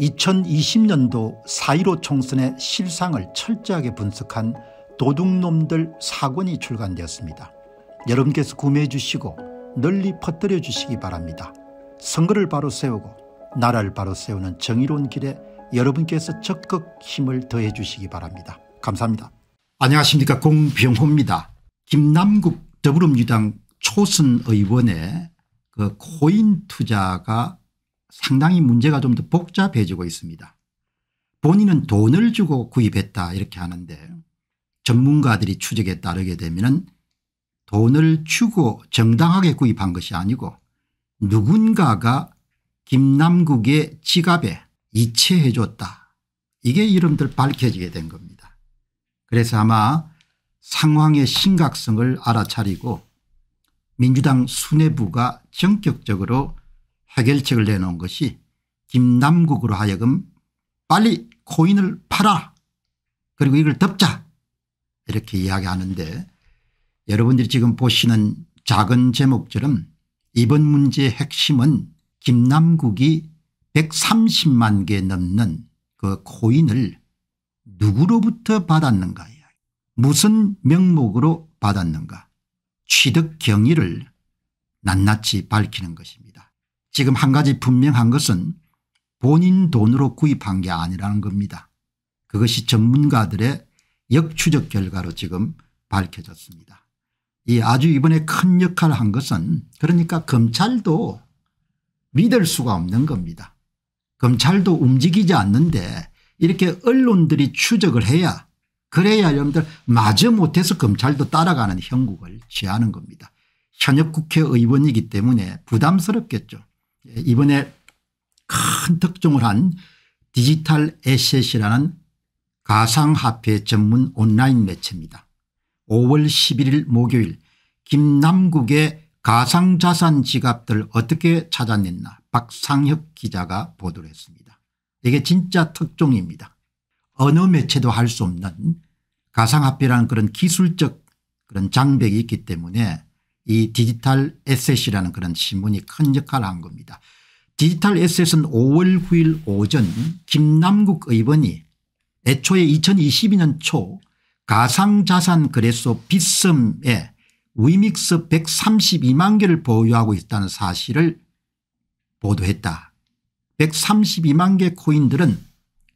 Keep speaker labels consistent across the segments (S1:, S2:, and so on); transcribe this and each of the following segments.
S1: 2020년도 4.15 총선의 실상을 철저하게 분석한 도둑놈들 사권이 출간되었습니다. 여러분께서 구매해 주시고 널리 퍼뜨려 주시기 바랍니다. 선거를 바로 세우고 나라를 바로 세우는 정의로운 길에 여러분께서 적극 힘을 더해 주시기 바랍니다. 감사합니다. 안녕하십니까 공병호입니다. 김남국 더불어민주당 초선 의원의 그 코인 투자가 상당히 문제가 좀 더 복잡해지고 있습니다. 본인은 돈을 주고 구입했다 이렇게 하는데 전문가들이 추적에 따르게 되면 돈을 주고 정당하게 구입한 것이 아니고 누군가가 김남국의 지갑에 이체해 줬다. 이게 이름들 밝혀지게 된 겁니다. 그래서 아마 상황의 심각성을 알아차리고 민주당 수뇌부가 전격적으로 해결책을 내놓은 것이 김남국으로 하여금 빨리 코인을 팔아 그리고 이걸 덮자 이렇게 이야기하는데 여러분들이 지금 보시는 작은 제목처럼 이번 문제의 핵심은 김남국이 130만 개 넘는 그 코인을 누구로부터 받았는가 이야 무슨 명목으로 받았는가 취득 경위를 낱낱이 밝히는 것입니다. 지금 한 가지 분명한 것은 본인 돈으로 구입한 게 아니라는 겁니다. 그것이 전문가들의 역추적 결과로 지금 밝혀졌습니다. 이 아주 이번에 큰 역할을 한 것은 그러니까 검찰도 믿을 수가 없는 겁니다. 검찰도 움직이지 않는데 이렇게 언론들이 추적을 해야 그래야 여러분들 마저 못해서 검찰도 따라가는 형국을 취하는 겁니다. 현역 국회의원이기 때문에 부담스럽겠죠. 이번에 큰 특종을 한 디지털 에셋이라는 가상화폐 전문 온라인 매체입니다. 5월 11일 목요일 김남국의 가상자산 지갑들 어떻게 찾아냈나 박상혁 기자가 보도를 했습니다. 이게 진짜 특종입니다. 어느 매체도 할 수 없는 가상화폐라는 그런 기술적 그런 장벽이 있기 때문에 이 디지털 에셋이라는 그런 신문이 큰 역할을 한 겁니다. 디지털 에셋은 5월 9일 오전 김남국 의원이 애초에 2022년 초 가상자산 거래소 빗섬에 위믹스 132만 개를 보유하고 있다는 사실을 보도했다. 132만 개 코인들은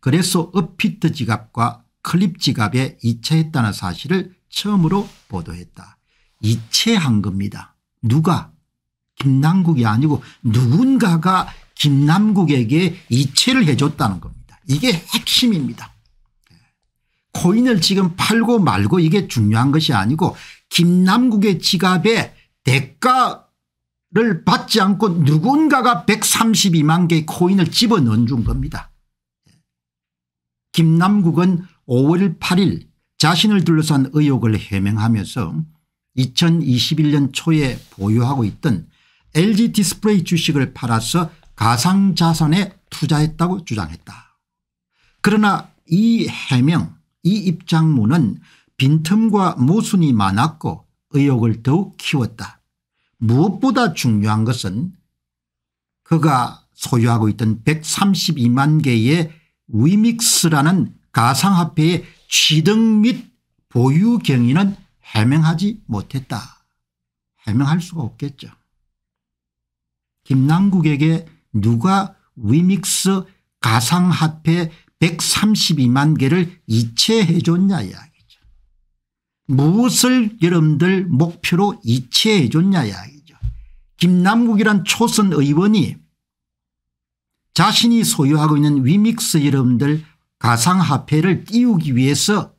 S1: 그래서 업피트 지갑과 클립 지갑에 이체했다는 사실을 처음으로 보도했다. 이체한 겁니다. 누가? 김남국이 아니고 누군가가 김남국에게 이체를 해줬다는 겁니다. 이게 핵심입니다. 코인을 지금 팔고 말고 이게 중요한 것이 아니고 김남국의 지갑에 대가를 받지 않고 누군가가 132만 개의 코인을 집어넣은 준 겁니다. 김남국은 5월 8일 자신을 둘러싼 의혹을 해명하면서 2021년 초에 보유하고 있던 LG 디스플레이 주식을 팔아서 가상자산에 투자했다고 주장했다. 그러나 이 해명 이 입장문은 빈틈과 모순이 많았고 의혹을 더욱 키웠다. 무엇보다 중요한 것은 그가 소유하고 있던 132만 개의 위믹스라는 가상화폐의 취득 및 보유 경위는 해명하지 못했다. 해명할 수가 없겠죠. 김남국에게 누가 위믹스 가상화폐 132만 개를 이체해 줬냐 이야기죠. 무엇을 여러분들 목표로 이체해 줬냐 이야기죠. 김남국이란 초선 의원이 자신이 소유하고 있는 위믹스 여러분들 가상화폐를 띄우기 위해서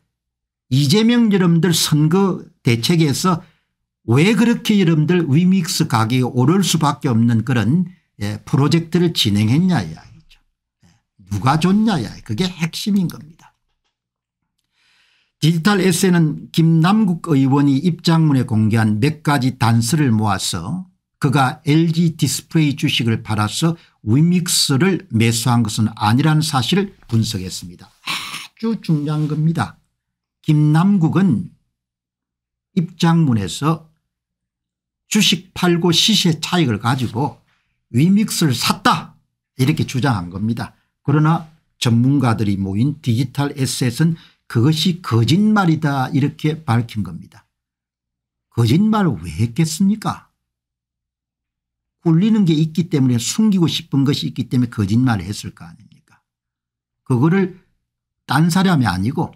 S1: 이재명 여러분들 선거 대책에서 왜 그렇게 여러분들 위믹스 가격이 오를 수밖에 없는 그런 예, 프로젝트를 진행했냐 이야기죠. 예, 누가 줬냐 이야기 그게 핵심인 겁니다. 디지털 에세는 김남국 의원이 입장문에 공개한 몇 가지 단서를 모아서 그가 LG 디스플레이 주식을 팔아서 위믹스를 매수한 것은 아니라는 사실을 분석했습니다. 아주 중요한 겁니다. 김남국은 입장문에서 주식 팔고 시세 차익을 가지고 위믹스를 샀다 이렇게 주장한 겁니다. 그러나 전문가들이 모인 디지털 에셋은 그것이 거짓말이다 이렇게 밝힌 겁니다. 거짓말을 왜 했겠습니까 굴리는 게 있기 때문에 숨기고 싶은 것이 있기 때문에 거짓말을 했을 거 아닙니까 그거를 딴 사람이 아니고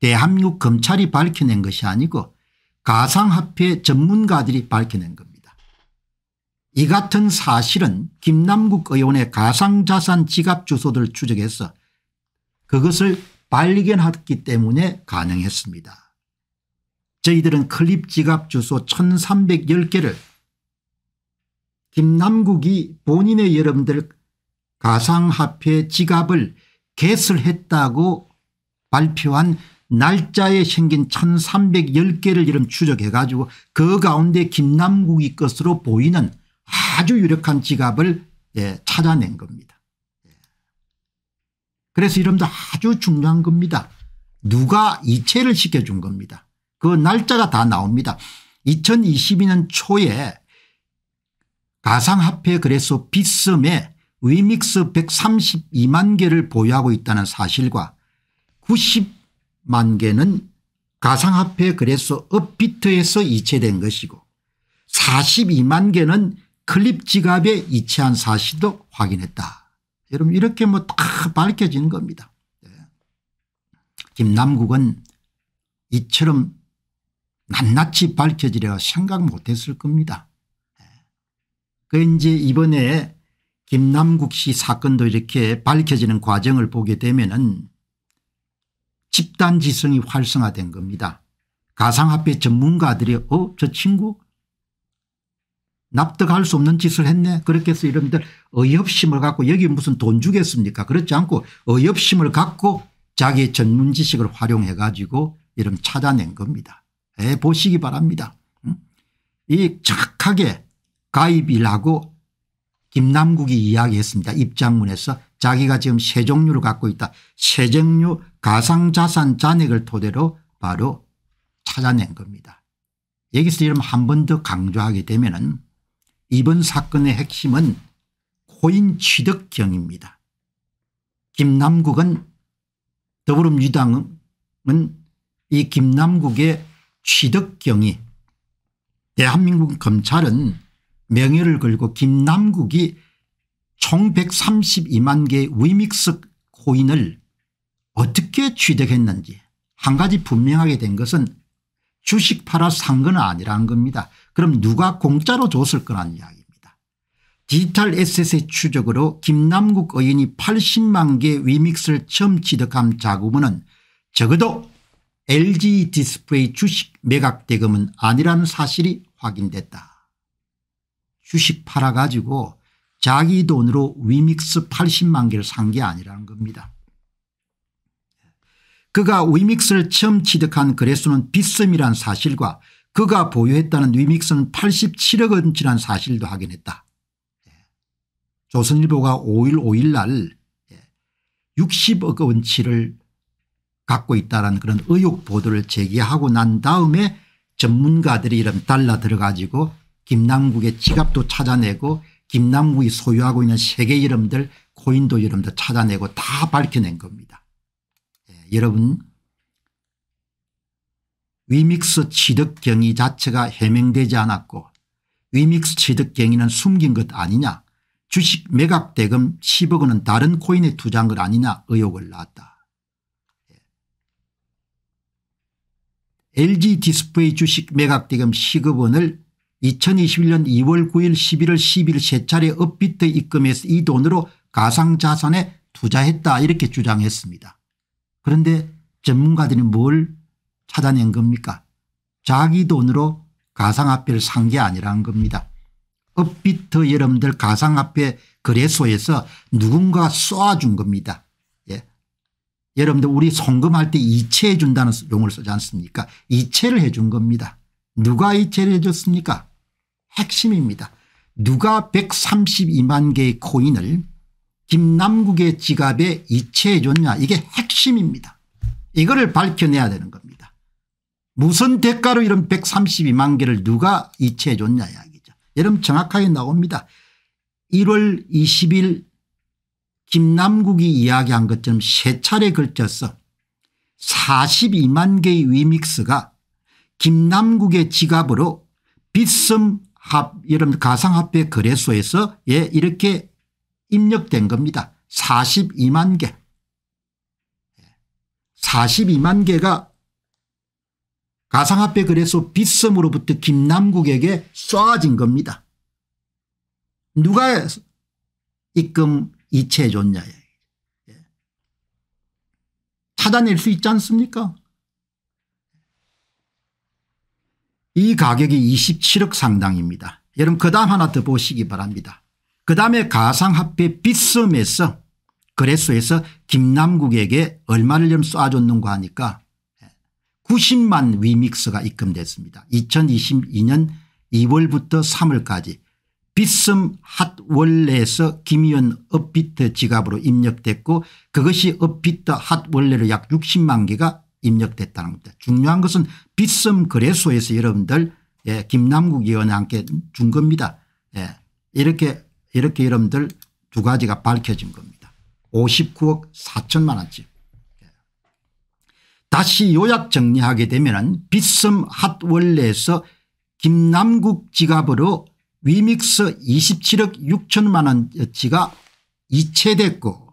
S1: 대한민국 검찰이 밝혀낸 것이 아니고 가상화폐 전문가들이 밝혀낸 겁니다. 이 같은 사실은 김남국 의원의 가상자산 지갑 주소들 추적해서 그것을 발견했기 때문에 가능했습니다. 저희들은 클립 지갑 주소 1310개를 김남국이 본인의 여러분들 가상화폐 지갑을 개설했다고 발표한 날짜에 생긴 1310개를 이름 추적해 가지고 그 가운데 김남국이 것으로 보이는 아주 유력한 지갑을 예, 찾아낸 겁니다. 예. 그래서 이름도 아주 중요한 겁니다. 누가 이체를 시켜준 겁니다. 그 날짜가 다 나옵니다. 2022년 초에 가상화폐 그래서 빗썸에 위믹스 132만 개를 보유하고 있다는 사실과 90 만개는 가상화폐 그래서 업비트에서 이체된 것이고 42만 개는 클립 지갑에 이체한 사실도 확인했다. 여러분 이렇게 뭐 다 밝혀지는 겁니다. 네. 김남국은 이처럼 낱낱이 밝혀지려 생각 못했을 겁니다. 네. 그 이제 이번에 김남국 씨 사건도 이렇게 밝혀지는 과정을 보게 되면은 집단지성이 활성화된 겁니다. 가상화폐 전문가들이 어 저 친구 납득할 수 없는 짓을 했네 그렇게 해서 여러분들 의협심을 갖고 여기 무슨 돈 주겠습니까 그렇지 않고 의협심을 갖고 자기의 전문 지식을 활용해 가지고 이런 찾아낸 겁니다. 에 보시기 바랍니다. 이착하게 가입이라고 김남국이 이야기했습니다. 입장문에서 자기가 지금 세 종류를 갖고 있다. 세종류 가상자산 잔액을 토대로 바로 찾아낸 겁니다. 여기서 이름 한번 더 강조하게 되면 은 이번 사건의 핵심은 코인 취득경입니다. 김남국은 더불어민주당은 이 김남국의 취득경이 대한민국 검찰은 명예를 걸고 김남국이 총 132만 개의 위믹스 코인을 어떻게 취득했는지 한 가지 분명하게 된 것은 주식 팔아 산 건 아니라는 겁니다. 그럼 누가 공짜로 줬을 거란 이야기입니다. 디지털 에셋의 추적으로 김남국 의원이 80만 개 위믹스를 처음 취득한 자금은 적어도 LG 디스플레이 주식 매각 대금은 아니라는 사실이 확인됐다. 주식 팔아가지고 자기 돈으로 위믹스 80만 개를 산 게 아니라는 겁니다. 그가 위믹스를 처음 취득한 거래수는 빗썸이란 사실과 그가 보유했다는 위믹스는 87억 원치란 사실도 확인했다. 예. 조선일보가 5일 5일 날 60억 예, 원치를 갖고 있다는 그런 의혹 보도를 제기하고 난 다음에 전문가들이 이름 달라 들어가지고 김남국의 지갑도 찾아내고 김남국이 소유하고 있는 세계 이름들 코인도 이름도 찾아내고 다 밝혀낸 겁니다. 여러분 위믹스 취득 경위 자체가 해명되지 않았고 위믹스 취득 경위는 숨긴 것 아니냐 주식 매각 대금 10억 원은 다른 코인에 투자한 것 아니냐 의혹을 낳았다. LG 예. 디스플레이 주식 매각 대금 10억 원을 2021년 2월 9일 11월 10일 세 차례 업비트 입금해서 이 돈으로 가상자산에 투자했다 이렇게 주장했습니다. 그런데 전문가들이 뭘 찾아낸 겁니까 자기 돈으로 가상화폐를 산 게 아니라는 겁니다. 업비트 여러분들 가상화폐 거래소에서 누군가 쏴준 겁니다. 예. 여러분들 우리 송금할 때 이체해 준다는 용어를 쓰지 않습니까 이체를 해 준 겁니다. 누가 이체를 해 줬습니까 핵심입니다. 누가 132만 개의 코인을 김남국의 지갑에 이체해 줬냐 이게 핵심입니다. 이거를 밝혀내야 되는 겁니다. 무슨 대가로 이런 132만 개를 누가 이체해 줬냐 이야기죠. 여러분 정확하게 나옵니다. 1월 20일 김남국이 이야기한 것처럼 세 차례 걸쳐서 42만 개의 위믹스가 김남국의 지갑으로 빗썸 합 이런 가상화폐 거래소에서 예 이렇게 입력된 겁니다. 42만 개. 42만 개가 가상화폐 그래서 빗섬으로부터 김남국에게 쏴진 겁니다. 누가 입금 이체해 줬냐. 찾아낼 예. 수 있지 않습니까? 이 가격이 27억 상당입니다. 여러분 그다음 하나 더 보시기 바랍니다. 그다음에 가상화폐 빗썸에서 거래소에서 김남국에게 얼마를 좀 쏴줬는가 하니까 90만 위믹스가 입금됐습니다. 2022년 2월부터 3월까지 빗썸 핫월레에서 김의원 업비트 지갑으로 입력됐고 그것이 업비트 핫월레로 약 60만 개가 입력됐다는 겁니다. 중요한 것은 빗썸 거래소에서 여러분들 예, 김남국 의원한테 준 겁니다. 예, 이렇게 이렇게 여러분들 두 가지가 밝혀진 겁니다. 59억 4천만 원집. 다시 요약 정리하게 되면 빗썸 핫월레에서 김남국 지갑으로 위믹스 27억 6천만 원치가 이체됐고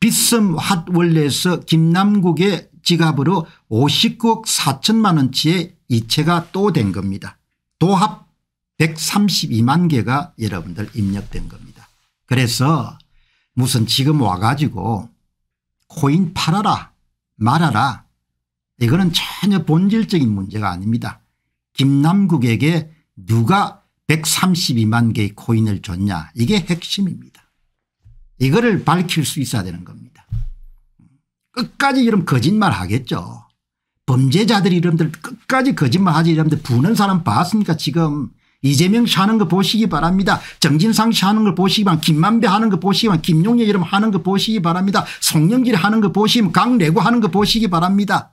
S1: 빗썸 핫월레에서 김남국의 지갑으로 59억 4천만 원치의 이체가 또 된 겁니다. 도합 132만 개가 여러분들 입력된 겁니다. 그래서 무슨 지금 와가지고 코인 팔아라 말아라 이거는 전혀 본질적인 문제가 아닙니다. 김남국에게 누가 132만 개의 코인을 줬냐 이게 핵심입니다. 이거를 밝힐 수 있어야 되는 겁니다. 끝까지 이런 거짓말 하겠죠. 범죄자들 이름들 끝까지 거짓말 하지 이러는데 부는 사람 봤으니까 지금 이재명 씨 하는 거 보시기 바랍니다. 정진상 씨 하는 걸 보시기 바랍니다. 김만배 하는 거 보시기 바랍니다. 김용예 이름 하는 거 보시기 바랍니다. 송영길 하는 거 보시면 강내구 하는 거 보시기 바랍니다.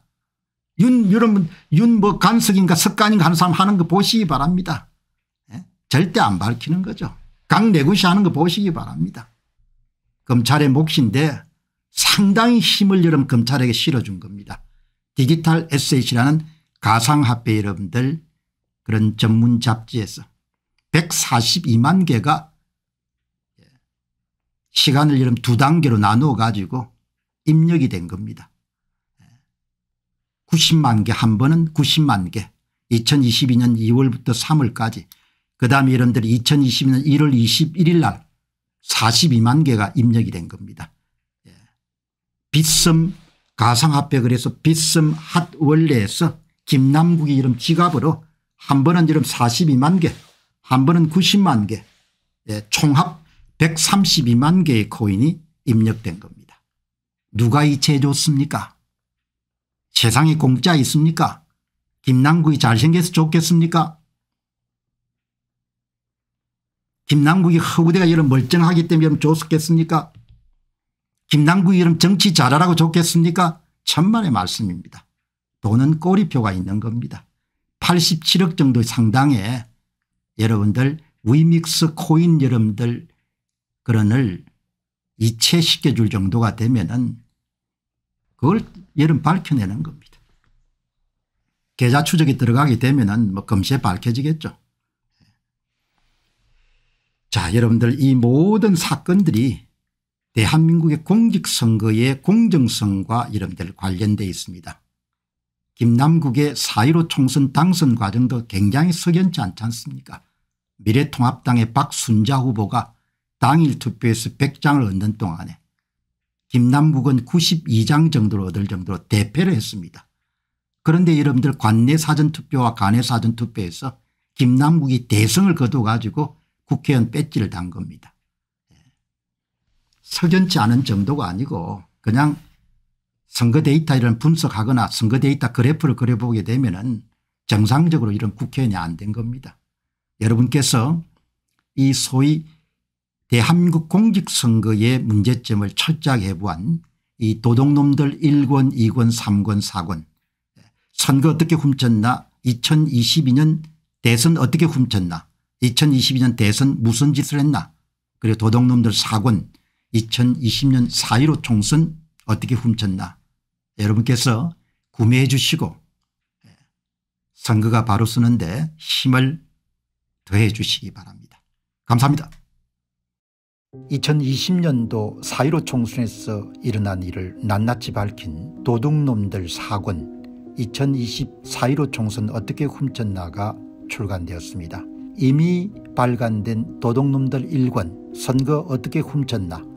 S1: 윤, 여러분, 윤뭐 간석인가 석간인가 하는 사람 하는 거 보시기 바랍니다. 예? 절대 안 밝히는 거죠. 강내구씨 하는 거 보시기 바랍니다. 검찰의 몫인데 상당히 힘을 여러분 검찰에게 실어준 겁니다. 디지털 에 SH라는 가상화폐 여러분들 그런 전문 잡지에서 142만 개가 시간을 이름 두 단계로 나누어 가지고 입력이 된 겁니다. 90만 개 한 번은 90만 개 2022년 2월부터 3월까지 그 다음에 이름대로 2022년 1월 21일 날 42만 개가 입력이 된 겁니다. 예. 빗썸 가상화폐 그래서 빗썸 핫원래에서 김남국이 이름 지갑으로 한 번은 지금 42만 개, 한 번은 90만 개, 예, 총합 132만 개의 코인이 입력된 겁니다. 누가 이 제조습니까? 세상에 공짜 있습니까? 김남국이 잘생겨서 좋겠습니까? 김남국이 허구대가 이런 멀쩡하기 때문에 이런 좋겠습니까? 김남국이 이런 정치 잘하라고 좋겠습니까? 천만의 말씀입니다. 돈은 꼬리표가 있는 겁니다. 87억 정도 상당의 여러분들 위믹스 코인 여러분들 그런을 이체시켜 줄 정도가 되면은 그걸 여름 밝혀내는 겁니다. 계좌 추적이 들어가게 되면은 뭐 금세 밝혀지겠죠. 자 여러분들 이 모든 사건들이 대한민국의 공직선거의 공정성과 여러분들 관련되어 있습니다. 김남국의 4.15 총선 당선 과정도 굉장히 석연치 않지 않습니까 미래통합당의 박순자 후보가 당일 투표에서 100장을 얻는 동안에 김남국은 92장 정도를 얻을 정도로 대패를 했습니다. 그런데 여러분들 관내 사전투표와 간내 사전투표에서 김남국이 대승을 거둬 가지고 국회의원 배지를 단 겁니다. 석연치 않은 정도가 아니고 그냥 선거 데이터를 분석하거나 선거 데이터 그래프를 그려보게 되면 은 정상적으로 이런 국회의원이 안 된 겁니다. 여러분께서 이 소위 대한민국 공직선거의 문제점을 철저하게 해보한이 도둑놈들 1권 2권 3권 4권 선거 어떻게 훔쳤나 2022년 대선 어떻게 훔쳤나 2022년 대선 무슨 짓을 했나 그리고 도둑놈들 4권 2020년 4.15 총선 어떻게 훔쳤나 여러분께서 구매해 주시고 예, 선거가 바로 쓰는데 힘을 더해 주시기 바랍니다. 감사합니다. 2020년도 4.15 총선에서 일어난 일을 낱낱이 밝힌 도둑놈들 사권2020 4.15 총선 어떻게 훔쳤나가 출간되었습니다. 이미 발간된 도둑놈들 1권 선거 어떻게 훔쳤나